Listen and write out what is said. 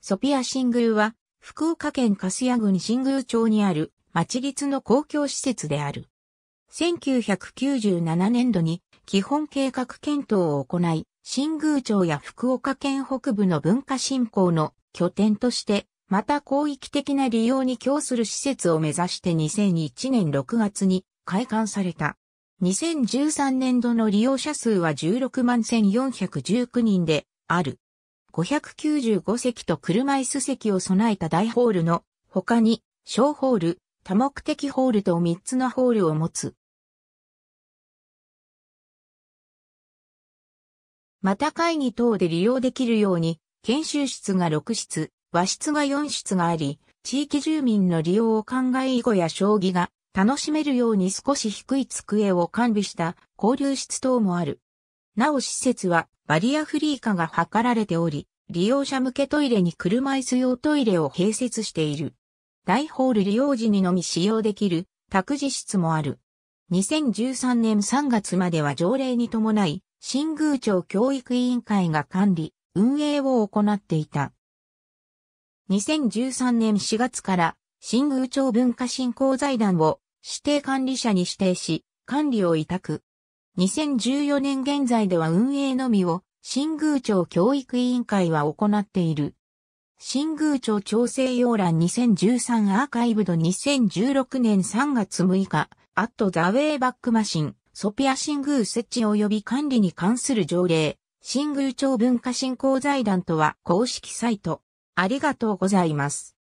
ソピア新宮は、福岡県粕屋郡新宮町にある、町立の公共施設である。1997年度に、基本計画検討を行い、新宮町や福岡県北部の文化振興の拠点として、また広域的な利用に供する施設を目指して2001年6月に開館された。2013年度の利用者数は16万1419人である。595席と車椅子席を備えた大ホールの他に小ホール、多目的ホールと3つのホールを持つ。また会議等で利用できるように研修室が6室、和室が4室があり、地域住民の利用を考え囲碁や将棋が楽しめるように少し低い机を完備した交流室等もある。なお施設はバリアフリー化が図られており、利用者向けトイレに車椅子用トイレを併設している。大ホール利用時にのみ使用できる託児室もある。2013年3月までは条例に伴い、新宮町教育委員会が管理、運営を行っていた。2013年4月から新宮町文化振興財団を指定管理者に指定し、管理を委託。2014年現在では運営のみを新宮町教育委員会は行っている。新宮町調整要欄2013アーカイブド2016年3月6日、アットザウェイバックマシン、ソピア新宮設置及び管理に関する条例、新宮町文化振興財団とは公式サイト。ありがとうございます。